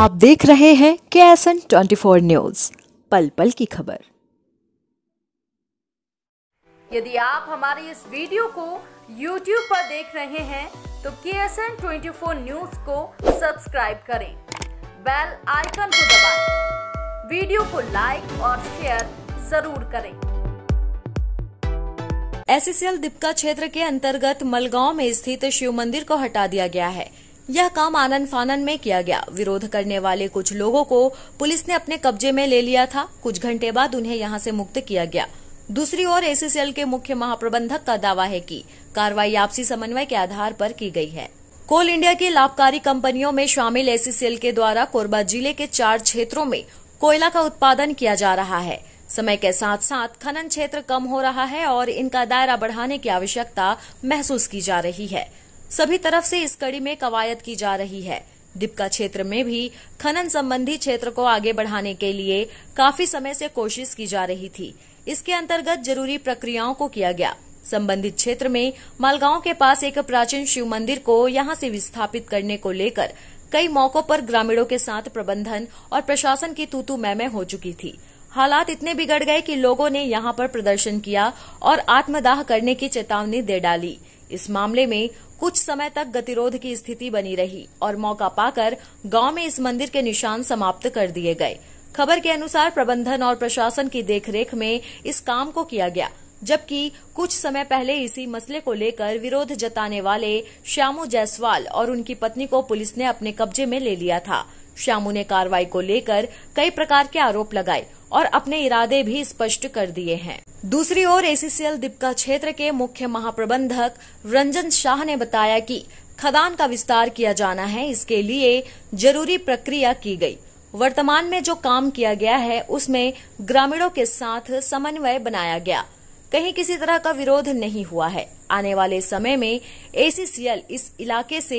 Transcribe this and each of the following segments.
आप देख रहे हैं K S N twenty four news पल पल की खबर यदि आप हमारे इस वीडियो को YouTube पर देख रहे हैं तो K S N twenty four news को सब्सक्राइब करें बेल आइकन को दबाएं, वीडियो को लाइक और शेयर जरूर करें एस दीपका क्षेत्र के अंतर्गत मलगांव में स्थित शिव मंदिर को हटा दिया गया है यह काम आनन फानन में किया गया विरोध करने वाले कुछ लोगों को पुलिस ने अपने कब्जे में ले लिया था कुछ घंटे बाद उन्हें यहां से मुक्त किया गया दूसरी ओर एसीसीएल के मुख्य महाप्रबंधक का दावा है कि कार्रवाई आपसी समन्वय के आधार पर की गई है कोल इंडिया की लाभकारी कंपनियों में शामिल एसीसीएल के द्वारा कोरबा जिले के चार क्षेत्रों में कोयला का उत्पादन किया जा रहा है समय के साथ साथ खनन क्षेत्र कम हो रहा है और इनका दायरा बढ़ाने की आवश्यकता महसूस की जा रही है सभी तरफ से इस कड़ी में कवायद की जा रही है दीपका क्षेत्र में भी खनन संबंधी क्षेत्र को आगे बढ़ाने के लिए काफी समय से कोशिश की जा रही थी इसके अंतर्गत जरूरी प्रक्रियाओं को किया गया संबंधित क्षेत्र में मालगांव के पास एक प्राचीन शिव मंदिर को यहां से विस्थापित करने को लेकर कई मौकों पर ग्रामीणों के साथ प्रबंधन और प्रशासन की तूतू मैमे हो चुकी थी हालात इतने बिगड़ गए कि लोगों ने यहां पर प्रदर्शन किया और आत्मदाह करने की चेतावनी दे डाली इस मामले में कुछ समय तक गतिरोध की स्थिति बनी रही और मौका पाकर गांव में इस मंदिर के निशान समाप्त कर दिए गए खबर के अनुसार प्रबंधन और प्रशासन की देखरेख में इस काम को किया गया जबकि कुछ समय पहले इसी मसले को लेकर विरोध जताने वाले श्यामू जायसवाल और उनकी पत्नी को पुलिस ने अपने कब्जे में ले लिया था श्यामू ने कार्रवाई को लेकर कई प्रकार के आरोप लगाए और अपने इरादे भी स्पष्ट कर दिए हैं दूसरी ओर एसीसीएल दीपका क्षेत्र के मुख्य महाप्रबंधक रंजन शाह ने बताया कि खदान का विस्तार किया जाना है इसके लिए जरूरी प्रक्रिया की गई वर्तमान में जो काम किया गया है उसमें ग्रामीणों के साथ समन्वय बनाया गया कहीं किसी तरह का विरोध नहीं हुआ है आने वाले समय में एसीसीएल इस इलाके से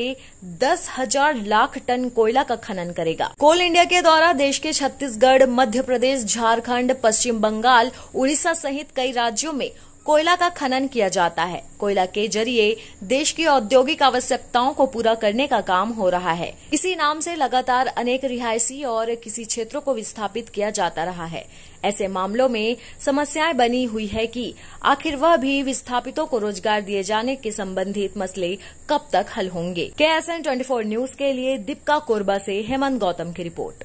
दस हजार लाख टन कोयला का खनन करेगा कोल इंडिया के द्वारा देश के छत्तीसगढ़ मध्य प्रदेश झारखंड पश्चिम बंगाल उड़ीसा सहित कई राज्यों में कोयला का खनन किया जाता है कोयला के जरिए देश की औद्योगिक आवश्यकताओं को पूरा करने का काम हो रहा है इसी नाम से लगातार अनेक रिहायशी और किसी क्षेत्रों को विस्थापित किया जाता रहा है ऐसे मामलों में समस्याएं बनी हुई है कि आखिर वह भी विस्थापितों को रोजगार दिए जाने के संबंधित मसले कब तक हल होंगे के एस एन ट्वेंटी न्यूज के लिए दीपका कोरबा से हेमंत गौतम की रिपोर्ट